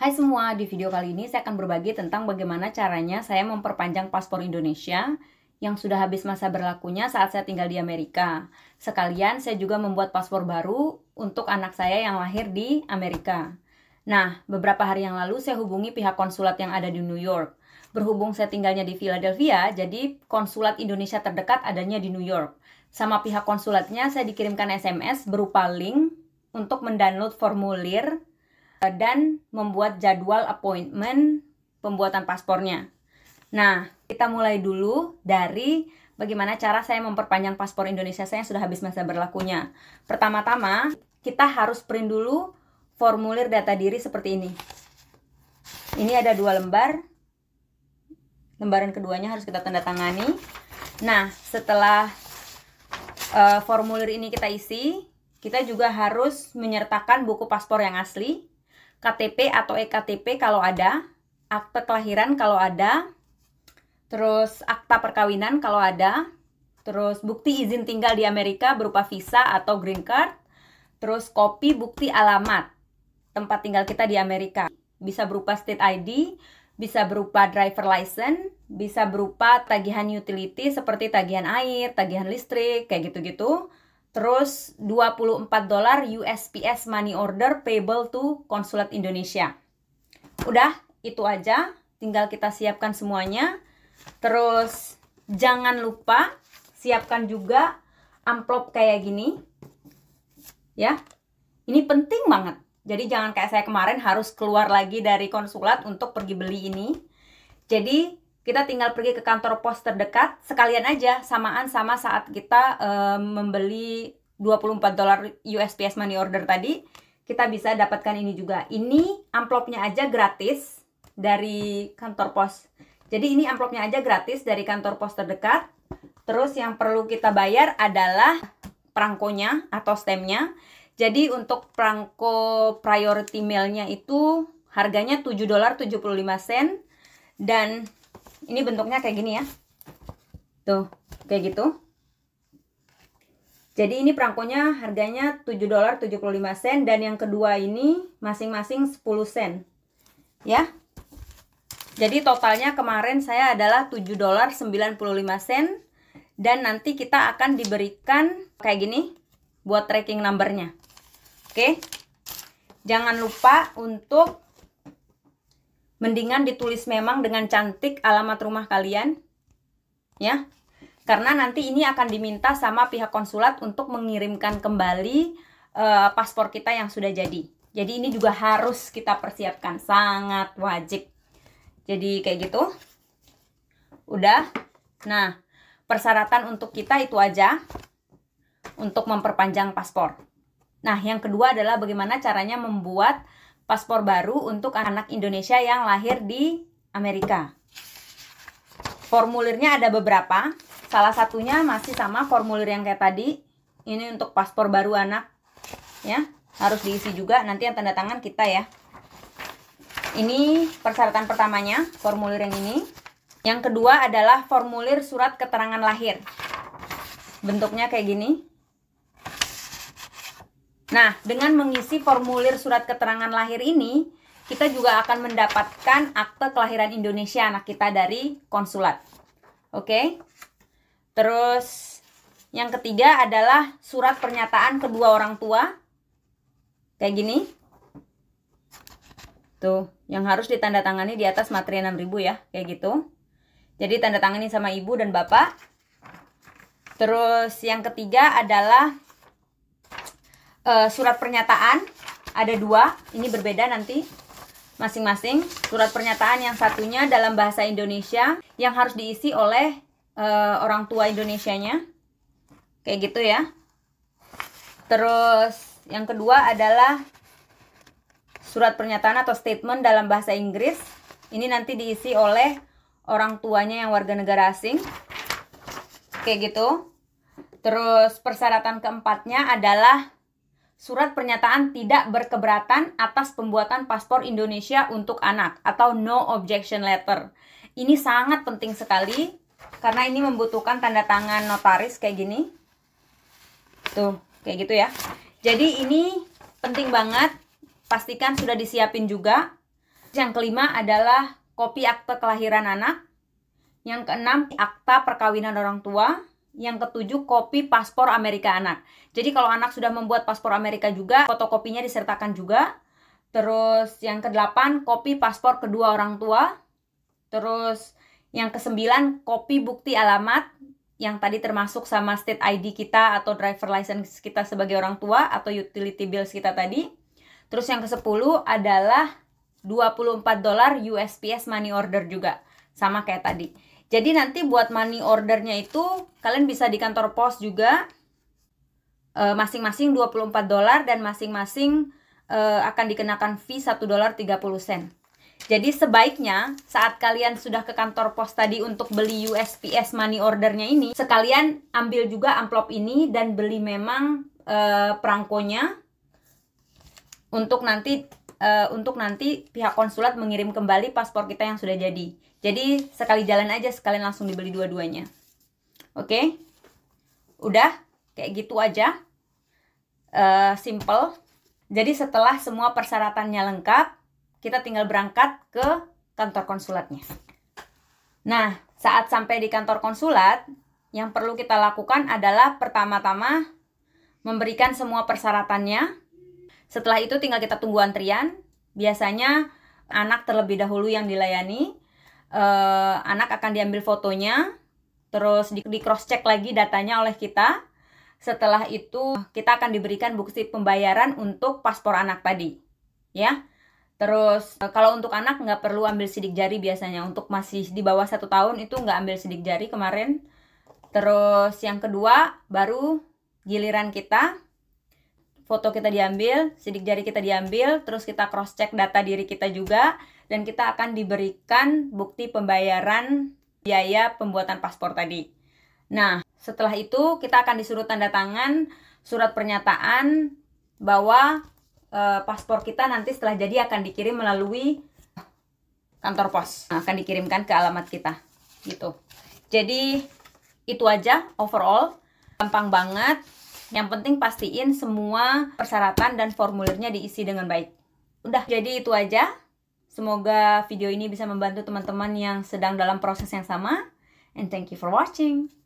Hai semua, di video kali ini saya akan berbagi tentang bagaimana caranya saya memperpanjang paspor Indonesia yang sudah habis masa berlakunya saat saya tinggal di Amerika. Sekalian saya juga membuat paspor baru untuk anak saya yang lahir di Amerika. Nah, beberapa hari yang lalu saya hubungi pihak konsulat yang ada di New York. Berhubung saya tinggalnya di Philadelphia, jadi konsulat Indonesia terdekat adanya di New York. Sama pihak konsulatnya saya dikirimkan SMS berupa link untuk mendownload formulir Eh, dan membuat jadwal appointment pembuatan paspornya. Nah, kita mulai dulu dari bagaimana cara saya memperpanjang paspor Indonesia saya yang sudah habis masa berlakunya. Pertama-tama, kita harus print dulu formulir data diri seperti ini. Ini ada dua lembar. Lembaran keduanya harus kita tanda tangani. Nah, setelah uh, formulir ini kita isi, kita juga harus menyertakan buku paspor yang asli KTP atau EKTP kalau ada, akte kelahiran kalau ada, terus akta perkawinan kalau ada, terus bukti izin tinggal di Amerika berupa visa atau green card, terus kopi bukti alamat tempat tinggal kita di Amerika. Bisa berupa state ID, bisa berupa driver license, bisa berupa tagihan utility seperti tagihan air, tagihan listrik, kayak gitu-gitu. Terus 24 dolar USPS money order payable to konsulat Indonesia. Udah, itu aja. Tinggal kita siapkan semuanya. Terus jangan lupa siapkan juga amplop kayak gini. Ya. Ini penting banget. Jadi jangan kayak saya kemarin harus keluar lagi dari konsulat untuk pergi beli ini. Jadi kita tinggal pergi ke kantor pos terdekat sekalian aja samaan sama saat kita um, membeli 24 dolar USPS money order tadi kita bisa dapatkan ini juga ini amplopnya aja gratis dari kantor pos jadi ini amplopnya aja gratis dari kantor pos terdekat terus yang perlu kita bayar adalah perangkonya atau stemnya jadi untuk perangko priority mailnya itu harganya 7 dolar 75 sen dan ini bentuknya kayak gini ya tuh kayak gitu jadi ini perangkonya harganya 7 dolar 75 sen dan yang kedua ini masing-masing 10 sen ya jadi totalnya kemarin saya adalah 7 dolar 95 sen dan nanti kita akan diberikan kayak gini buat tracking numbernya oke jangan lupa untuk Mendingan ditulis memang dengan cantik alamat rumah kalian. Ya. Karena nanti ini akan diminta sama pihak konsulat untuk mengirimkan kembali uh, paspor kita yang sudah jadi. Jadi ini juga harus kita persiapkan, sangat wajib. Jadi kayak gitu. Udah. Nah, persyaratan untuk kita itu aja untuk memperpanjang paspor. Nah, yang kedua adalah bagaimana caranya membuat paspor baru untuk anak Indonesia yang lahir di Amerika. Formulirnya ada beberapa, salah satunya masih sama formulir yang kayak tadi. Ini untuk paspor baru anak, ya harus diisi juga nanti yang tanda tangan kita ya. Ini persyaratan pertamanya, formulir yang ini. Yang kedua adalah formulir surat keterangan lahir. Bentuknya kayak gini. Nah, dengan mengisi formulir surat keterangan lahir ini, kita juga akan mendapatkan akte kelahiran Indonesia anak kita dari konsulat. Oke. Terus yang ketiga adalah surat pernyataan kedua orang tua. Kayak gini. Tuh, yang harus ditandatangani di atas materi 6000 ya, kayak gitu. Jadi tanda tangani sama ibu dan bapak. Terus yang ketiga adalah uh, surat pernyataan ada dua ini berbeda nanti masing-masing surat pernyataan yang satunya dalam bahasa Indonesia yang harus diisi oleh uh, orang tua Indonesianya kayak gitu ya terus yang kedua adalah surat pernyataan atau statement dalam bahasa Inggris ini nanti diisi oleh orang tuanya yang warga negara asing kayak gitu terus persyaratan keempatnya adalah surat pernyataan tidak berkeberatan atas pembuatan paspor Indonesia untuk anak atau no objection letter. Ini sangat penting sekali karena ini membutuhkan tanda tangan notaris kayak gini. Tuh, kayak gitu ya. Jadi ini penting banget. Pastikan sudah disiapin juga. Yang kelima adalah kopi akte kelahiran anak. Yang keenam, akta perkawinan orang tua. Yang ketujuh, kopi paspor Amerika anak. Jadi kalau anak sudah membuat paspor Amerika juga, fotokopinya disertakan juga. Terus yang kedelapan, kopi paspor kedua orang tua. Terus yang kesembilan, kopi bukti alamat yang tadi termasuk sama state ID kita atau driver license kita sebagai orang tua atau utility bills kita tadi. Terus yang ke-10 adalah 24 dolar USPS money order juga. Sama kayak tadi. Jadi nanti buat money ordernya itu kalian bisa di kantor pos juga eh, masing-masing e, 24 dolar dan masing-masing e, akan dikenakan fee 1 dolar 30 sen. Jadi sebaiknya saat kalian sudah ke kantor pos tadi untuk beli USPS money ordernya ini, sekalian ambil juga amplop ini dan beli memang e, perangkonya untuk nanti uh, untuk nanti pihak konsulat mengirim kembali paspor kita yang sudah jadi. Jadi sekali jalan aja sekalian langsung dibeli dua-duanya. Oke. Okay? Udah kayak gitu aja. Uh, simple. Jadi setelah semua persyaratannya lengkap, kita tinggal berangkat ke kantor konsulatnya. Nah, saat sampai di kantor konsulat, yang perlu kita lakukan adalah pertama-tama memberikan semua persyaratannya setelah itu tinggal kita tunggu antrian. Biasanya anak terlebih dahulu yang dilayani. Eh, anak akan diambil fotonya, terus di, di cross check lagi datanya oleh kita. Setelah itu kita akan diberikan bukti pembayaran untuk paspor anak tadi, ya. Terus eh, kalau untuk anak nggak perlu ambil sidik jari biasanya untuk masih di bawah satu tahun itu nggak ambil sidik jari kemarin. Terus yang kedua baru giliran kita foto kita diambil, sidik jari kita diambil, terus kita cross check data diri kita juga dan kita akan diberikan bukti pembayaran biaya pembuatan paspor tadi. Nah, setelah itu kita akan disuruh tanda tangan surat pernyataan bahwa e, paspor kita nanti setelah jadi akan dikirim melalui kantor pos. akan dikirimkan ke alamat kita gitu. Jadi itu aja overall gampang banget yang penting pastiin semua persyaratan dan formulirnya diisi dengan baik. Udah, jadi itu aja. Semoga video ini bisa membantu teman-teman yang sedang dalam proses yang sama. And thank you for watching.